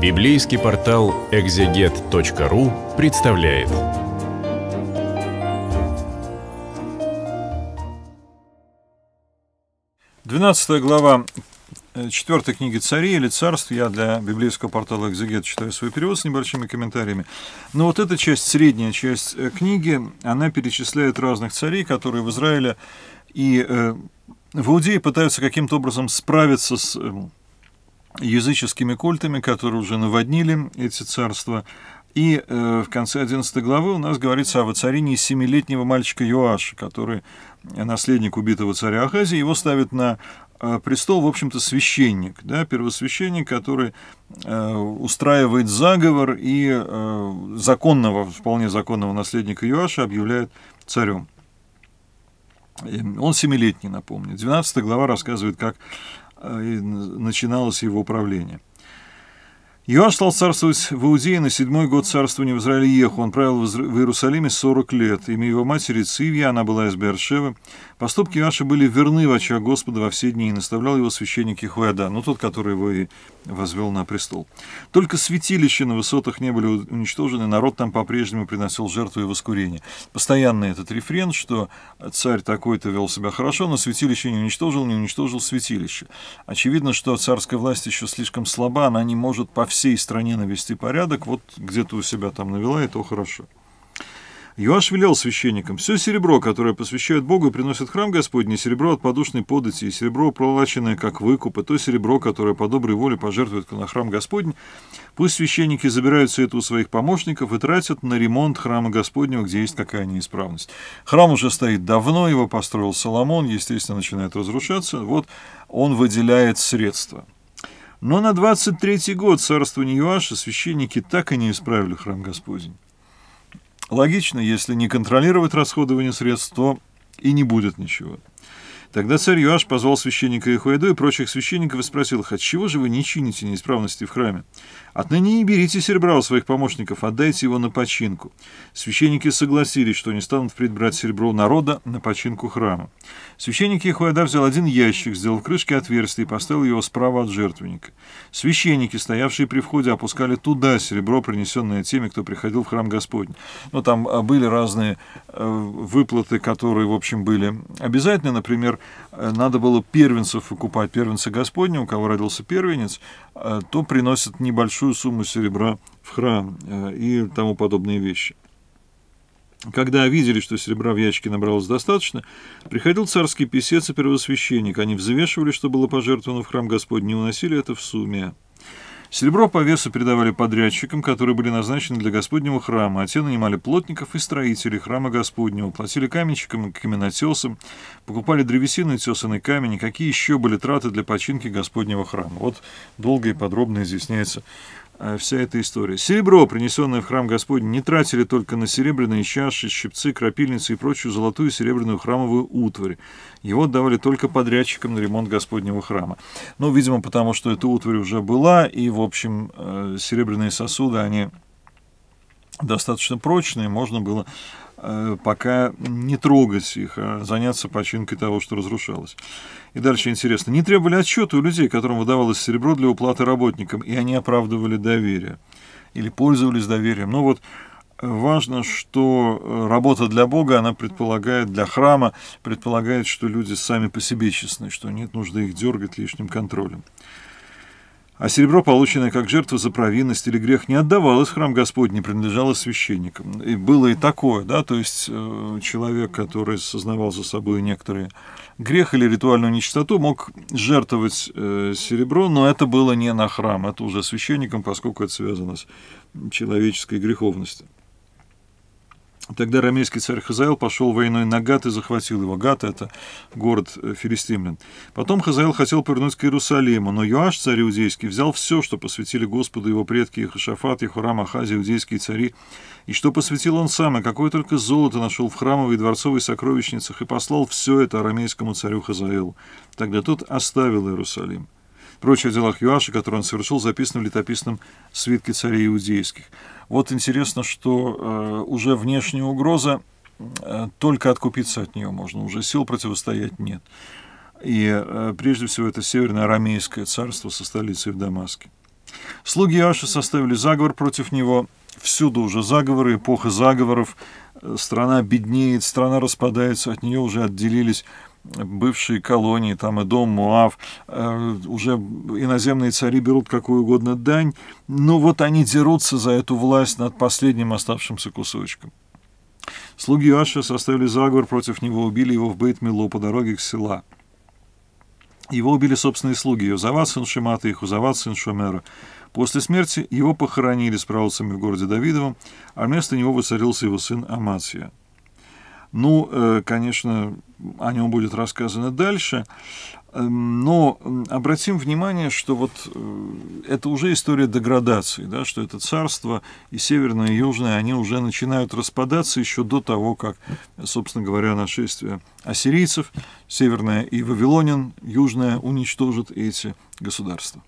Библейский портал экзегет.ру представляет. Двенадцатая глава э, четвертой книги «Царей» или «Царств». Я для библейского портала «Экзегет» читаю свой перевод с небольшими комментариями. Но вот эта часть, средняя часть э, книги, она перечисляет разных царей, которые в Израиле и э, в Иудее пытаются каким-то образом справиться с языческими культами, которые уже наводнили эти царства. И э, в конце 11 главы у нас говорится о воцарении семилетнего мальчика Йоаша, который наследник убитого царя Ахазии, его ставит на э, престол, в общем-то, священник, да, первосвященник, который э, устраивает заговор и э, законного, вполне законного наследника Юаша объявляет царем. Он семилетний, напомню. 12 глава рассказывает, как Э, начиналось его правление. Иоанн стал царствовать в Иудее на седьмой год царствования в Израиле Еху. Он правил в Иерусалиме 40 лет. Имя его матери Цивья, она была из Бершевы. Поступки Иоанна были верны в очах Господа во все дни, и наставлял его священник Ихуяда, ну тот, который его и возвел на престол. Только святилища на высотах не были уничтожены, народ там по-прежнему приносил жертву и воскурение. Постоянный этот рефрен, что царь такой-то вел себя хорошо, но святилище не уничтожил, не уничтожил святилище. Очевидно, что царская власть еще слишком слаба, она не может по всей стране навести порядок, вот где-то у себя там навела, и то хорошо. Иоаш велел священникам, все серебро, которое посвящают Богу и приносят храм Господний, серебро от подушной подати, и серебро, пролаченное как выкуп, и то серебро, которое по доброй воле пожертвует на храм Господень, пусть священники забирают все это у своих помощников и тратят на ремонт храма Господнего, где есть какая неисправность. Храм уже стоит давно, его построил Соломон, естественно, начинает разрушаться, вот он выделяет средства – но на 23-й год царствования Юаша священники так и не исправили храм Господень. Логично, если не контролировать расходование средств, то и не будет ничего. Тогда царь Юаш позвал священника Ихуэду и прочих священников и спросил их, чего же вы не чините неисправности в храме? Отныне не берите серебра у своих помощников, отдайте его на починку. Священники согласились, что не станут впредь брать серебро народа на починку храма. Священник Ихуэда взял один ящик, сделал в крышке отверстие и поставил его справа от жертвенника. Священники, стоявшие при входе, опускали туда серебро, принесенное теми, кто приходил в храм Господень. Но там а, были разные э, выплаты, которые, в общем, были обязательны. Например, Э, надо было первенцев выкупать, первенца Господня, у кого родился первенец, э, то приносят небольшую сумму серебра в храм э, и тому подобные вещи. Когда видели, что серебра в ящике набралось достаточно, приходил царский писец и первосвященник. Они взвешивали, что было пожертвовано в храм Господний, и уносили это в сумме. Серебро по весу передавали подрядчикам, которые были назначены для Господнего храма, а те нанимали плотников и строителей храма Господнего, платили каменщикам и каменотесам, покупали древесину и тесанный камень, и какие еще были траты для починки Господнего храма. Вот долго и подробно изъясняется Э, вся эта история. Серебро, принесенное в храм Господень, не тратили только на серебряные чаши, щипцы, крапильницы и прочую золотую и серебряную храмовую утварь. Его отдавали только подрядчикам на ремонт Господнего храма. Ну, видимо, потому что эта утварь уже была, и, в общем, э, серебряные сосуды, они достаточно прочные, можно было э, пока не трогать их, а заняться починкой того, что разрушалось. И дальше интересно. Не требовали отчета у людей, которым выдавалось серебро для уплаты работникам, и они оправдывали доверие или пользовались доверием. Но ну вот э, важно, что э, работа для Бога, она предполагает, для храма предполагает, что люди сами по себе честны, что нет нужды их дергать лишним контролем а серебро, полученное как жертва за провинность или грех, не отдавалось в храм Господний, принадлежало священникам. И было и такое, да, то есть э, человек, который сознавал за собой некоторые грех или ритуальную нечистоту, мог жертвовать э, серебро, но это было не на храм, это уже священникам, поскольку это связано с человеческой греховностью. Тогда рамейский царь Хазаил пошел войной на Гат и захватил его. Гат – это город э, филистимлян. Потом Хазаил хотел повернуть к Иерусалиму, но Юаш, царь иудейский, взял все, что посвятили Господу его предки Ихашафат, Ихурам, Ахази, иудейские цари, и что посвятил он сам, и какое только золото нашел в храмовой и дворцовой сокровищницах, и послал все это арамейскому царю Хазаилу. Тогда тот оставил Иерусалим. Прочих делах Юаша, которые он совершил, записаны в летописном свитке царей иудейских. Вот интересно, что э, уже внешняя угроза, э, только откупиться от нее можно, уже сил противостоять нет. И э, прежде всего это Северное Арамейское царство со столицей в Дамаске. Слуги Иоаша составили заговор против него. Всюду уже заговоры, эпоха заговоров. Страна беднеет, страна распадается, от нее уже отделились бывшие колонии, там и дом Муав, э, уже иноземные цари берут какую угодно дань, но вот они дерутся за эту власть над последним оставшимся кусочком. Слуги Аша составили заговор против него, убили его в Бейт-Мило по дороге к села. Его убили собственные слуги, Йозават сын Шимата и Хузават сын Шумера. После смерти его похоронили с правоцами в городе Давидовом, а вместо него воцарился его сын Амация. Ну, э, конечно, о нем будет рассказано дальше. Эм, но обратим внимание, что вот э, это уже история деградации, да, что это царство и северное, и южное, они уже начинают распадаться еще до того, как, собственно говоря, нашествие ассирийцев, северное и вавилонин, южное уничтожит эти государства.